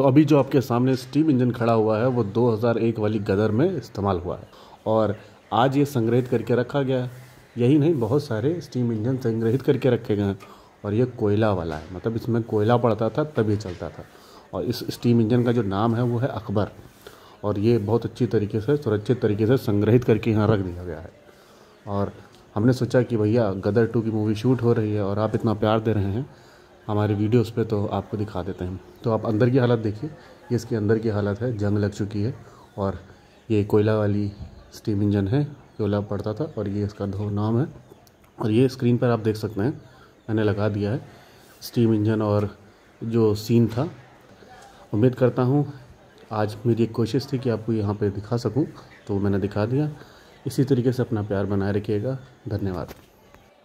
तो अभी जो आपके सामने स्टीम इंजन खड़ा हुआ है वो 2001 वाली गदर में इस्तेमाल हुआ है और आज ये संग्रहित करके रखा गया है यही नहीं बहुत सारे स्टीम इंजन संग्रहित करके रखे गए हैं और ये कोयला वाला है मतलब इसमें कोयला पड़ता था तभी चलता था और इस स्टीम इंजन का जो नाम है वो है अकबर और ये बहुत अच्छी तरीके से सुरक्षित तरीके से संग्रहित करके यहाँ रख दिया गया है और हमने सोचा कि भैया गदर टू की मूवी शूट हो रही है और आप इतना प्यार दे रहे हैं हमारे वीडियोस पे तो आपको दिखा देते हैं तो आप अंदर की हालत देखिए ये इसके अंदर की हालत है जंग लग चुकी है और ये कोयला वाली स्टीम इंजन है कोयला पड़ता था और ये इसका दो नाम है और ये स्क्रीन पर आप देख सकते हैं मैंने लगा दिया है स्टीम इंजन और जो सीन था उम्मीद करता हूँ आज मेरी एक कोशिश थी कि आपको यहाँ पर दिखा सकूँ तो मैंने दिखा दिया इसी तरीके से अपना प्यार बनाए रखिएगा धन्यवाद